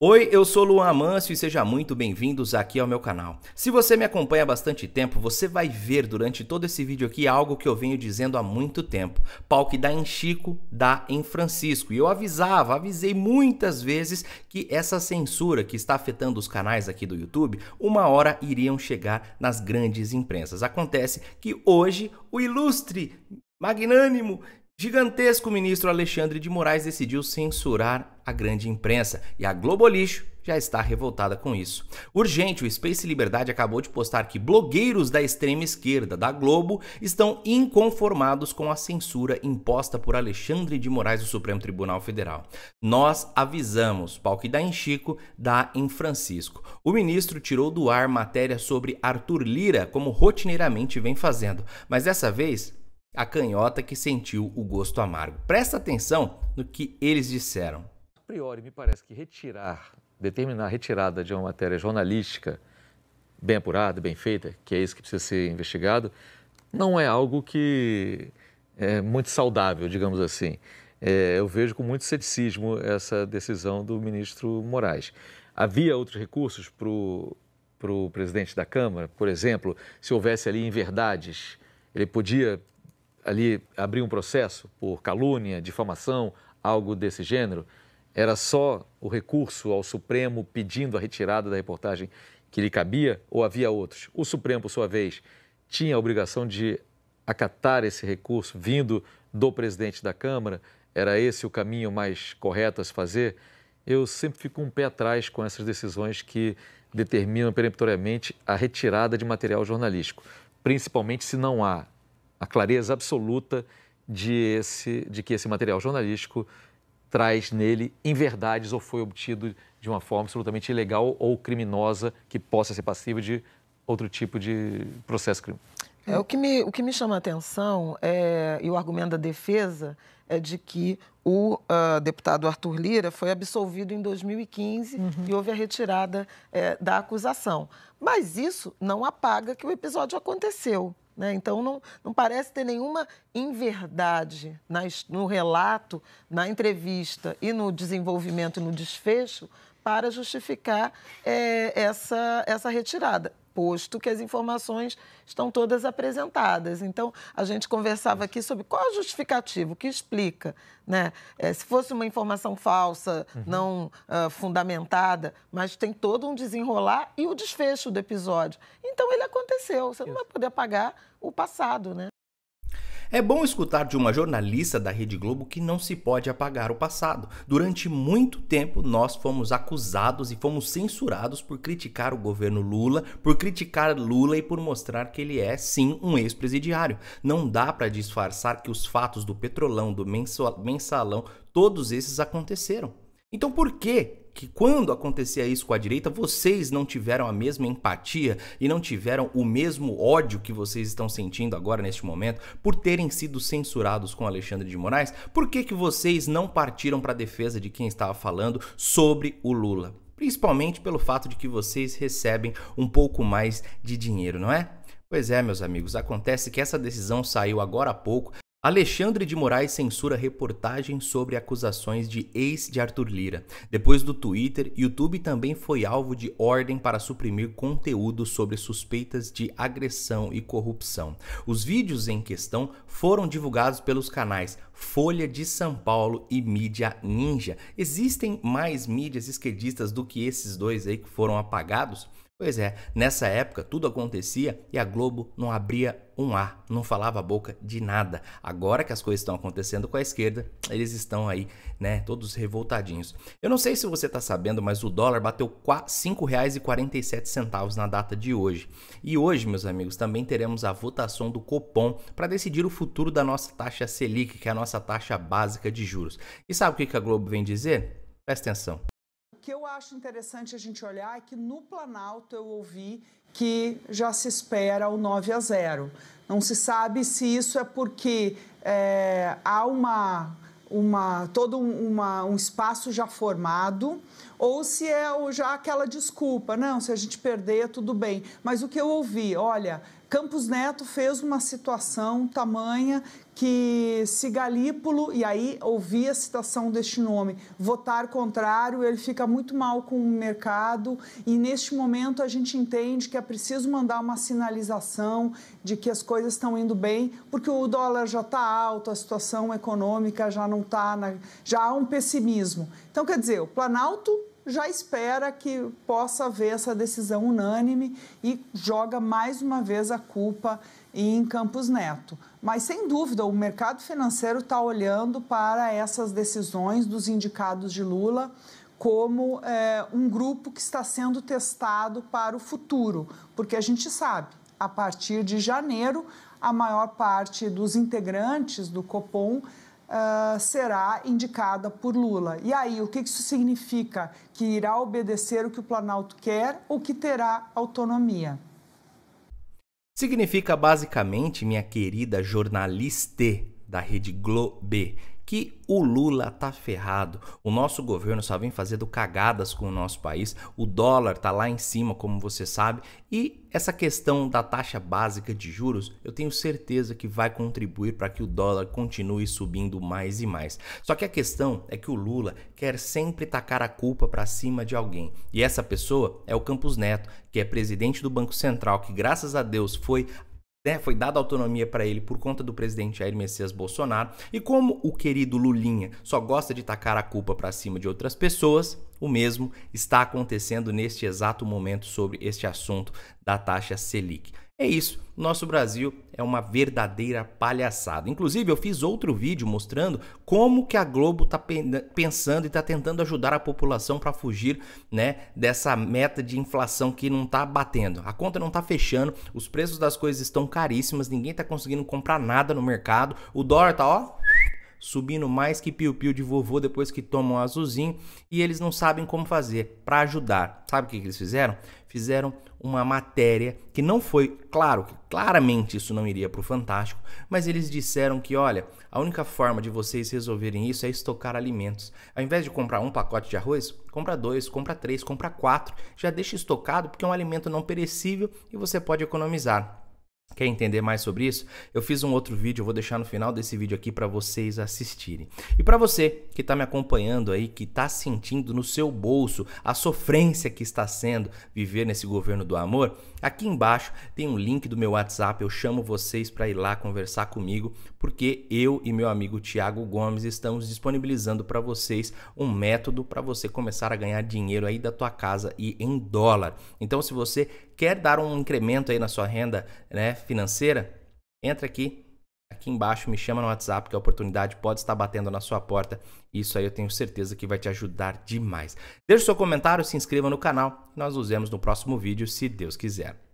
Oi, eu sou Luan Amâncio e seja muito bem-vindos aqui ao meu canal. Se você me acompanha há bastante tempo, você vai ver durante todo esse vídeo aqui algo que eu venho dizendo há muito tempo. Pau que dá em Chico, dá em Francisco. E eu avisava, avisei muitas vezes que essa censura que está afetando os canais aqui do YouTube, uma hora iriam chegar nas grandes imprensas. Acontece que hoje o ilustre magnânimo Gigantesco ministro Alexandre de Moraes decidiu censurar a grande imprensa e a Globolixo já está revoltada com isso. Urgente, o Space Liberdade acabou de postar que blogueiros da extrema esquerda da Globo estão inconformados com a censura imposta por Alexandre de Moraes do Supremo Tribunal Federal. Nós avisamos, pau que dá em Chico, dá em Francisco. O ministro tirou do ar matéria sobre Arthur Lira, como rotineiramente vem fazendo, mas dessa vez a canhota que sentiu o gosto amargo. Presta atenção no que eles disseram. A priori, me parece que retirar, determinar a retirada de uma matéria jornalística bem apurada, bem feita, que é isso que precisa ser investigado, não é algo que é muito saudável, digamos assim. É, eu vejo com muito ceticismo essa decisão do ministro Moraes. Havia outros recursos para o presidente da Câmara, por exemplo, se houvesse ali inverdades, ele podia ali abrir um processo por calúnia, difamação, algo desse gênero, era só o recurso ao Supremo pedindo a retirada da reportagem que lhe cabia ou havia outros? O Supremo, por sua vez, tinha a obrigação de acatar esse recurso vindo do presidente da Câmara? Era esse o caminho mais correto a se fazer? Eu sempre fico um pé atrás com essas decisões que determinam peremptoriamente a retirada de material jornalístico, principalmente se não há a clareza absoluta de, esse, de que esse material jornalístico traz nele inverdades ou foi obtido de uma forma absolutamente ilegal ou criminosa que possa ser passível de outro tipo de processo criminal. É, o, que me, o que me chama a atenção, é, e o argumento da defesa, é de que o uh, deputado Arthur Lira foi absolvido em 2015 uhum. e houve a retirada é, da acusação. Mas isso não apaga que o episódio aconteceu. Né? Então, não, não parece ter nenhuma inverdade na, no relato, na entrevista e no desenvolvimento e no desfecho para justificar é, essa, essa retirada posto que as informações estão todas apresentadas. Então, a gente conversava aqui sobre qual é o justificativo, o que explica. Né? É, se fosse uma informação falsa, uhum. não uh, fundamentada, mas tem todo um desenrolar e o desfecho do episódio. Então, ele aconteceu. Você não vai poder apagar o passado, né? É bom escutar de uma jornalista da Rede Globo que não se pode apagar o passado. Durante muito tempo, nós fomos acusados e fomos censurados por criticar o governo Lula, por criticar Lula e por mostrar que ele é, sim, um ex-presidiário. Não dá para disfarçar que os fatos do petrolão, do mensalão, todos esses aconteceram. Então, por que que quando acontecia isso com a direita, vocês não tiveram a mesma empatia e não tiveram o mesmo ódio que vocês estão sentindo agora neste momento por terem sido censurados com Alexandre de Moraes? Por que, que vocês não partiram para a defesa de quem estava falando sobre o Lula? Principalmente pelo fato de que vocês recebem um pouco mais de dinheiro, não é? Pois é, meus amigos, acontece que essa decisão saiu agora há pouco Alexandre de Moraes censura reportagem sobre acusações de ex de Arthur Lira. Depois do Twitter, YouTube também foi alvo de ordem para suprimir conteúdo sobre suspeitas de agressão e corrupção. Os vídeos em questão foram divulgados pelos canais Folha de São Paulo e Mídia Ninja. Existem mais mídias esquerdistas do que esses dois aí que foram apagados? Pois é, nessa época tudo acontecia e a Globo não abria um ar, não falava a boca de nada. Agora que as coisas estão acontecendo com a esquerda, eles estão aí, né, todos revoltadinhos. Eu não sei se você está sabendo, mas o dólar bateu R$ 5,47 na data de hoje. E hoje, meus amigos, também teremos a votação do Copom para decidir o futuro da nossa taxa Selic, que é a nossa nossa taxa básica de juros. E sabe o que a Globo vem dizer? Presta atenção. O que eu acho interessante a gente olhar é que no Planalto eu ouvi que já se espera o 9 a 0. Não se sabe se isso é porque é, há uma uma, todo uma, um espaço já formado ou se é já aquela desculpa, não, se a gente perder, tudo bem. Mas o que eu ouvi, olha, Campos Neto fez uma situação tamanha que se Galípolo, e aí ouvi a citação deste nome, votar contrário, ele fica muito mal com o mercado e neste momento a gente entende que é preciso mandar uma sinalização de que as coisas estão indo bem, porque o dólar já está alto, a situação econômica já não está, já há um pessimismo. Então, quer dizer, o Planalto já espera que possa haver essa decisão unânime e joga mais uma vez a culpa em Campos Neto. Mas, sem dúvida, o mercado financeiro está olhando para essas decisões dos indicados de Lula como é, um grupo que está sendo testado para o futuro, porque a gente sabe, a partir de janeiro, a maior parte dos integrantes do Copom uh, será indicada por Lula. E aí, o que isso significa? Que irá obedecer o que o Planalto quer ou que terá autonomia? Significa basicamente, minha querida jornalista da Rede Globo, que o Lula tá ferrado. O nosso governo só vem fazendo cagadas com o nosso país. O dólar tá lá em cima, como você sabe, e essa questão da taxa básica de juros, eu tenho certeza que vai contribuir para que o dólar continue subindo mais e mais. Só que a questão é que o Lula quer sempre tacar a culpa para cima de alguém. E essa pessoa é o Campos Neto, que é presidente do Banco Central, que graças a Deus foi né, foi dada autonomia para ele por conta do presidente Jair Messias Bolsonaro. E como o querido Lulinha só gosta de tacar a culpa para cima de outras pessoas, o mesmo está acontecendo neste exato momento sobre este assunto da taxa Selic. É isso, nosso Brasil é uma verdadeira palhaçada. Inclusive, eu fiz outro vídeo mostrando como que a Globo está pensando e está tentando ajudar a população para fugir né, dessa meta de inflação que não está batendo. A conta não está fechando, os preços das coisas estão caríssimas, ninguém está conseguindo comprar nada no mercado, o dólar está ó subindo mais que piu-piu de vovô depois que tomam o azulzinho e eles não sabem como fazer para ajudar. Sabe o que, que eles fizeram? Fizeram uma matéria que não foi, claro, que claramente isso não iria para o Fantástico, mas eles disseram que, olha, a única forma de vocês resolverem isso é estocar alimentos. Ao invés de comprar um pacote de arroz, compra dois, compra três, compra quatro, já deixa estocado porque é um alimento não perecível e você pode economizar. Quer entender mais sobre isso? Eu fiz um outro vídeo, eu vou deixar no final desse vídeo aqui para vocês assistirem. E para você que está me acompanhando aí, que está sentindo no seu bolso a sofrência que está sendo viver nesse governo do amor, aqui embaixo tem um link do meu WhatsApp. Eu chamo vocês para ir lá conversar comigo, porque eu e meu amigo Tiago Gomes estamos disponibilizando para vocês um método para você começar a ganhar dinheiro aí da tua casa e em dólar. Então, se você quer dar um incremento aí na sua renda né, financeira, entra aqui, aqui embaixo, me chama no WhatsApp que a oportunidade pode estar batendo na sua porta. Isso aí eu tenho certeza que vai te ajudar demais. Deixe seu comentário, se inscreva no canal. Nós nos vemos no próximo vídeo, se Deus quiser.